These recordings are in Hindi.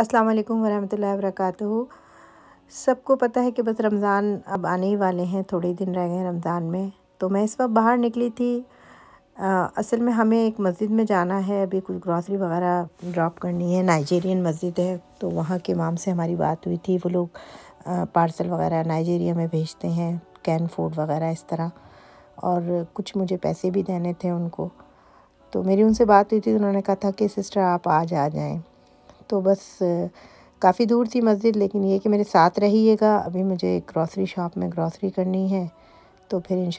अस्सलाम वालेकुम वरहमतुल्लाहि वबरकातुहू सबको पता है कि बस रमज़ान अब आने ही वाले हैं थोड़े ही दिन रह गए रमज़ान में तो मैं इस वक्त बाहर निकली थी आ, असल में हमें एक मस्जिद में जाना है अभी कुछ ग्रॉसरी वगैरह ड्रॉप करनी है नाइजेरियन मस्जिद है तो वहाँ के इमाम से हमारी बात हुई थी वो लोग पार्सल वगैरह नाइजेरिया में भेजते हैं कैन फूड वगैरह इस तरह और कुछ मुझे पैसे भी देने थे उनको तो मेरी उनसे बात हुई थी तो उन्होंने कहा था कि सिस्टर आप आज आ जाएं तो बस काफ़ी दूर थी मस्जिद लेकिन ये कि मेरे साथ रहिएगा अभी मुझे ग्रॉसरी शॉप में ग्रॉसरी करनी है तो फिर इन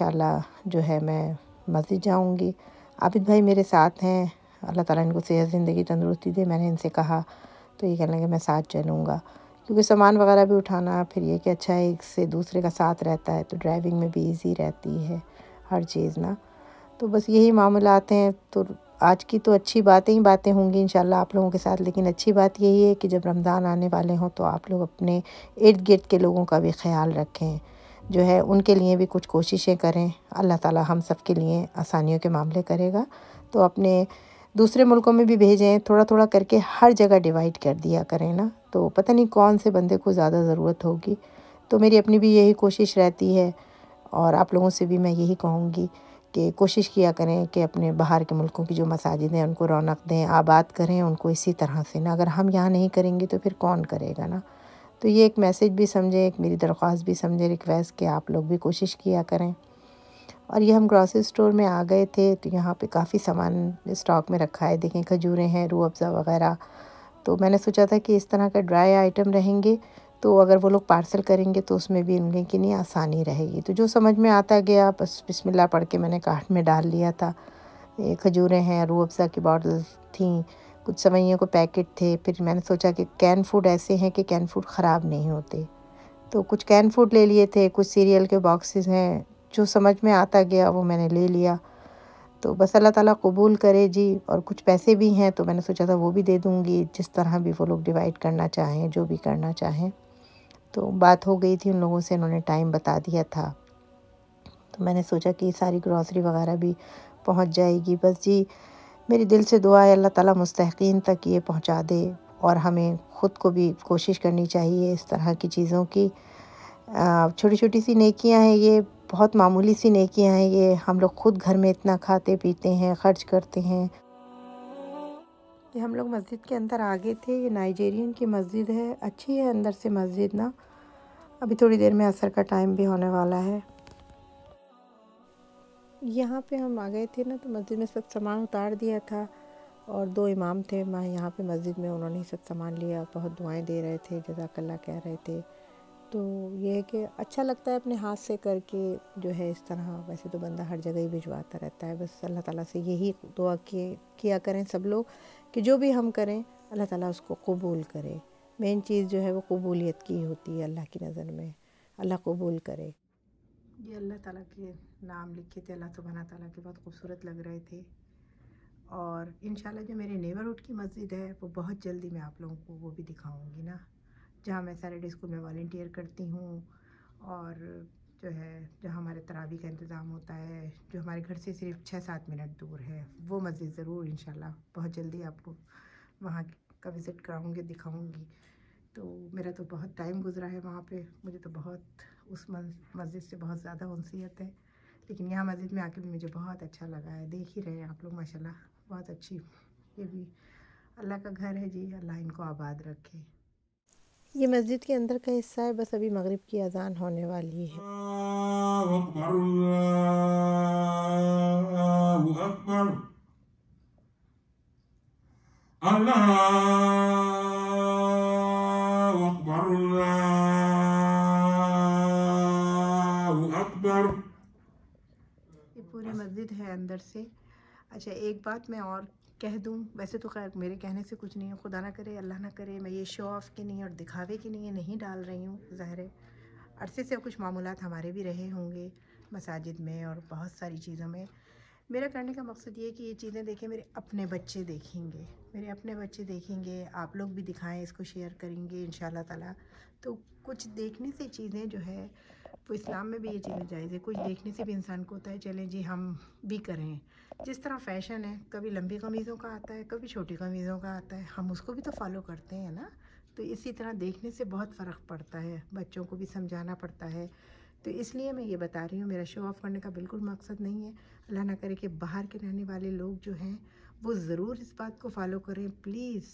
जो है मैं मस्जिद जाऊँगी आबिद भाई मेरे साथ हैं अल्लाह ताला इनको सेहत ज़िंदगी तंदुरुस्ती दे मैंने इनसे कहा तो ये कह लगे मैं साथ चलूँगा क्योंकि सामान वगैरह भी उठाना फिर ये कि अच्छा एक से दूसरे का साथ रहता है तो ड्राइविंग में भी ईजी रहती है हर चीज़ ना तो बस यही मामला आते हैं तो आज की तो अच्छी बातें ही बातें होंगी इन आप लोगों के साथ लेकिन अच्छी बात यही है कि जब रमज़ान आने वाले हों तो आप लोग अपने इर्द गिर्द के लोगों का भी ख्याल रखें जो है उनके लिए भी कुछ कोशिशें करें अल्लाह ताला हम सब के लिए आसानियों के मामले करेगा तो अपने दूसरे मुल्कों में भी भेजें थोड़ा थोड़ा करके हर जगह डिवाइड कर दिया करें ना तो पता नहीं कौन से बंदे को ज़्यादा ज़रूरत होगी तो मेरी अपनी भी यही कोशिश रहती है और आप लोगों से भी मैं यही कहूँगी कि कोशिश किया करें कि अपने बाहर के मुल्कों की जो मसाजिद हैं उनको रौनक दें आबाद करें उनको इसी तरह से ना अगर हम यहाँ नहीं करेंगे तो फिर कौन करेगा ना तो ये एक मैसेज भी समझें एक मेरी दरख्वास्त भी समझें रिक्वेस्ट कि आप लोग भी कोशिश किया करें और ये हम ग्रॉसरी स्टोर में आ गए थे तो यहाँ पे काफ़ी सामान स्टॉक में रखा है देखें खजूरें हैं रू अफ़ज़ा वगैरह तो मैंने सोचा था कि इस तरह के ड्राई आइटम रहेंगे तो अगर वो लोग पार्सल करेंगे तो उसमें भी उनके के लिए आसानी रहेगी तो जो समझ में आता गया बस बिस्मिल्लाह पढ़ के मैंने कार्ट में डाल लिया था ये खजूरें हैं रू अफ़ज़ा की बॉटल थी कुछ सवैयों को पैकेट थे फिर मैंने सोचा कि कैन फूड ऐसे हैं कि कैन फूड ख़राब नहीं होते तो कुछ कैन फूड ले लिए थे कुछ सीरियल के बॉक्सेस हैं जो समझ में आता गया वो मैंने ले लिया तो बस अल्लाह ताला कबूल करे जी और कुछ पैसे भी हैं तो मैंने सोचा था वो भी दे दूँगी जिस तरह भी वो लोग डिवाइड करना चाहें जो भी करना चाहें तो बात हो गई थी उन लोगों से उन्होंने टाइम बता दिया था तो मैंने सोचा कि सारी ग्रॉसरी वगैरह भी पहुंच जाएगी बस जी मेरे दिल से दुआ है अल्लाह ताला मुस्तकिन तक ये पहुंचा दे और हमें ख़ुद को भी कोशिश करनी चाहिए इस तरह की चीज़ों की छोटी छोटी सी नेकियां हैं ये बहुत मामूली सी नेकियां हैं ये हम लोग ख़ुद घर में इतना खाते पीते हैं ख़र्च करते हैं ये हम लोग मस्जिद के अंदर आ गए थे ये नाइजेरियन की मस्जिद है अच्छी है अंदर से मस्जिद ना अभी थोड़ी देर में असर का टाइम भी होने वाला है यहाँ पे हम आ गए थे ना तो मस्जिद में सब सामान उतार दिया था और दो इमाम थे माँ यहाँ पे मस्जिद में उन्होंने ही सब सामान लिया बहुत दुआएं दे रहे थे जजाकल्ला कह रहे थे तो ये है कि अच्छा लगता है अपने हाथ से करके जो है इस तरह वैसे तो बंदा हर जगह ही भिजवाता रहता है बस अल्लाह ताला से यही दुआ किए किया करें सब लोग कि जो भी हम करें अल्लाह ताला उसको कबूल करें मेन चीज़ जो है वो कबूलियत की होती है अल्लाह की नज़र में अल्लाह कबूल करे ये अल्लाह ताला के नाम लिखे थे अल्लाह सुबहाना ताला के बहुत खूबसूरत लग रहे थे और इन जो मेरे नेबरहुड की मस्जिद है वो बहुत जल्दी मैं आप लोगों को वो भी दिखाऊंगी ना जहाँ मैं सैटरडे स्कूल में वॉल्टियर करती हूँ और जो है जहाँ हमारे तरावी का इंतज़ाम होता है जो हमारे घर से सिर्फ छः सात मिनट दूर है वो मस्जिद ज़रूर इन बहुत जल्दी आपको वहाँ का विज़िट कराऊँगी दिखाऊँगी तो मेरा तो बहुत टाइम गुजरा है वहाँ पे मुझे तो बहुत उस मस्जिद से बहुत ज़्यादा उनसीत है लेकिन यहाँ मस्जिद में आके भी मुझे बहुत अच्छा लगा है देख ही रहे हैं आप लोग माशाल्लाह बहुत अच्छी ये भी अल्लाह का घर है जी अल्लाह इनको आबाद रखे ये मस्जिद के अंदर का हिस्सा है बस अभी मगरिब की अजान होने वाली है अल्लाह अकबर الله أكبر الله أكبر ये पूरी मस्जिद है अंदर से अच्छा एक बात मैं और कह दूँ वैसे तो खैर मेरे कहने से कुछ नहीं है खुदा ना करे अल्लाह ना करे मैं ये शो ऑफ़ के लिए और दिखावे के लिए नहीं डाल रही हूँ ज़ाहिर है अरसे से कुछ मामूलत हमारे भी रहे होंगे मसाजिद में और बहुत सारी चीज़ों में मेरा करने का मकसद ये कि ये चीज़ें देखें मेरे अपने बच्चे देखेंगे मेरे अपने बच्चे देखेंगे आप लोग भी दिखाएं इसको शेयर करेंगे इन ताला तो कुछ देखने से चीज़ें जो है वो इस्लाम में भी ये चीज़ें जायज़ है कुछ देखने से भी इंसान को होता है चलें जी हम भी करें जिस तरह फ़ैशन है कभी लंबी कमीज़ों का आता है कभी छोटी कमीज़ों का आता है हम उसको भी तो फॉलो करते हैं ना तो इसी तरह देखने से बहुत फ़र्क पड़ता है बच्चों को भी समझाना पड़ता है तो इसलिए मैं ये बता रही हूँ मेरा शो ऑफ़ करने का बिल्कुल मकसद नहीं है अल्लाह ना करे कि बाहर के रहने वाले लोग जो हैं वो ज़रूर इस बात को फॉलो करें प्लीज़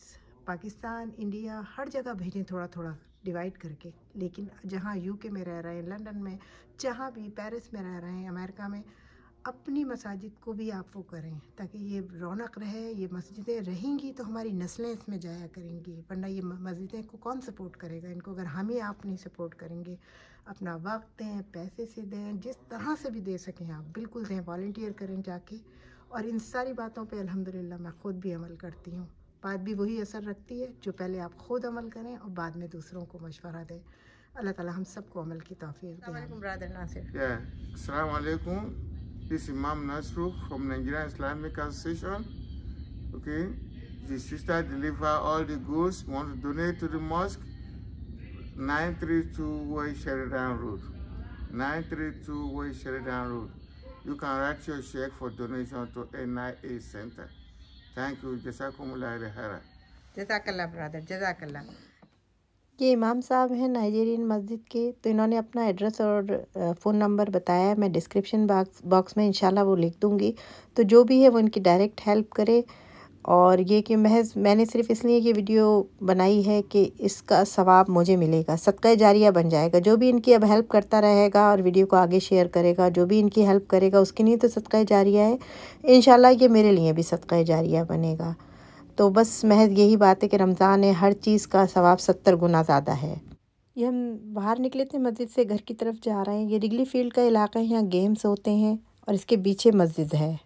पाकिस्तान इंडिया हर जगह भेजें थोड़ा थोड़ा डिवाइड करके लेकिन जहाँ यूके में रह रहे हैं लंदन में जहाँ भी पेरिस में रह रहे हैं अमेरिका में अपनी मसाजिद को भी आप वो करें ताकि ये रौनक रहे ये मस्जिदें रहेंगी तो हमारी नस्लें इसमें जाया करेंगी वरना ये मस्जिदें को कौन सपोर्ट करेगा इनको अगर हम ही आप नहीं सपोर्ट करेंगे अपना वक्त दें पैसे से दें जिस तरह से भी दे सकें आप बिल्कुल दें वॉल्टियर करें जाके और इन सारी बातों पे अल्हम्दुलिल्लाह मैं ख़ुद भी अमल करती हूँ बात भी वही असर रखती है जो पहले आप ख़ुद अमल करें और बाद में दूसरों को मशवरा दें अल्लाह ताला हम सबको अमल की तोफ़ी brother Nasir This is Imam Nasruk from Nigerian Islamic Association. Okay, the sister deliver all the goods want to donate to the mosque. 932 West Sheridan Road. 932 West Sheridan Road. You can write your check for donation to NIA Center. Thank you. Jazakumullah khairan. जजाकल्ला ब्रदर जजाकल्ला ये इमाम साहब हैं नाइजेरियन मस्जिद के तो इन्होंने अपना एड्रेस और फ़ोन नंबर बताया है मैं डिस्क्रिप्शन बॉक्स बॉक्स में इंशाल्लाह वो लिख दूँगी तो जो भी है वो इनकी डायरेक्ट हेल्प करे और ये कि महज मैंने सिर्फ इसलिए ये वीडियो बनाई है कि इसका सवाब मुझे मिलेगा सदका जारिया बन जाएगा जो भी इनकी अब हेल्प करता रहेगा और वीडियो को आगे शेयर करेगा जो भी इनकी हेल्प करेगा उसके लिए तो सदका जारिया है इन ये मेरे लिए भी सदका जारिया बनेगा तो बस महज यही बात है कि रमज़ान है हर चीज़ का सवाब सत्तर गुना ज़्यादा है ये हम बाहर निकले थे मस्जिद से घर की तरफ जा रहे हैं ये रिगली फील्ड का इलाका है यहाँ गेम्स होते हैं और इसके पीछे मस्जिद है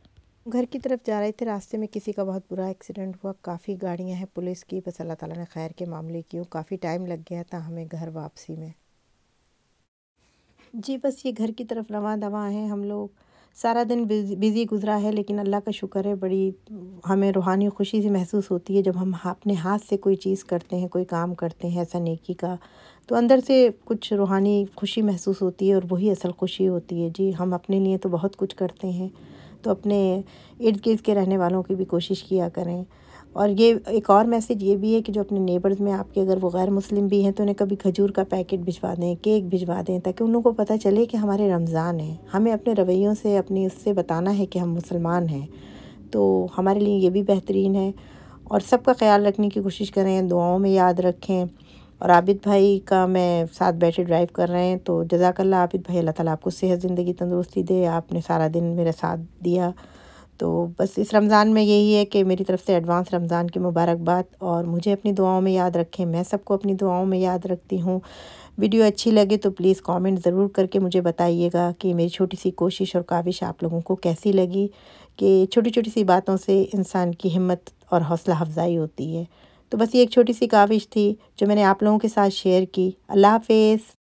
घर की तरफ जा रहे थे रास्ते में किसी का बहुत बुरा एक्सीडेंट हुआ काफ़ी गाड़ियां हैं पुलिस की बस अल्लाह ताला ने खैर के मामले की हूँ काफ़ी टाइम लग गया था हमें घर वापसी में जी बस ये घर की तरफ रवा दवा है हम लोग सारा दिन बिज़ी गुजरा है लेकिन अल्लाह का शुक्र है बड़ी हमें रूहानी खुशी से महसूस होती है जब हम अपने हाथ से कोई चीज़ करते हैं कोई काम करते हैं ऐसा नेकी का तो अंदर से कुछ रूहानी खुशी महसूस होती है और वही असल खुशी होती है जी हम अपने लिए तो बहुत कुछ करते हैं तो अपने इर्द गिर्द के रहने वालों की भी कोशिश किया करें और ये एक और मैसेज ये भी है कि जो अपने नेबर्स में आपके अगर वो गैर मुस्लिम भी हैं तो उन्हें कभी खजूर का पैकेट भिजवा दें केक भिजवा दें ताकि उन लोगों को पता चले कि हमारे रमज़ान हैं हमें अपने रवैयों से अपनी उससे बताना है कि हम मुसलमान हैं तो हमारे लिए ये भी बेहतरीन है और सबका ख्याल रखने की कोशिश करें दुआओं में याद रखें और आबिद भाई का मैं साथ बैठे ड्राइव कर रहे हैं तो जजाकल्ला आबिद भाई अल्लाह ताला आपको सेहत ज़िंदगी तंदुरुस्ती दे आपने सारा दिन मेरा साथ दिया तो बस इस रमज़ान में यही है कि मेरी तरफ़ से एडवांस रमज़ान की मुबारकबाद और मुझे अपनी दुआओं में याद रखें मैं सबको अपनी दुआओं में याद रखती हूँ वीडियो अच्छी लगे तो प्लीज़ कमेंट ज़रूर करके मुझे बताइएगा कि मेरी छोटी सी कोशिश और काविश आप लोगों को कैसी लगी कि छोटी छोटी सी बातों से इंसान की हिम्मत और हौसला अफजाई होती है तो बस ये एक छोटी सी काविश थी जो मैंने आप लोगों के साथ शेयर की अल्लाह हाफिज़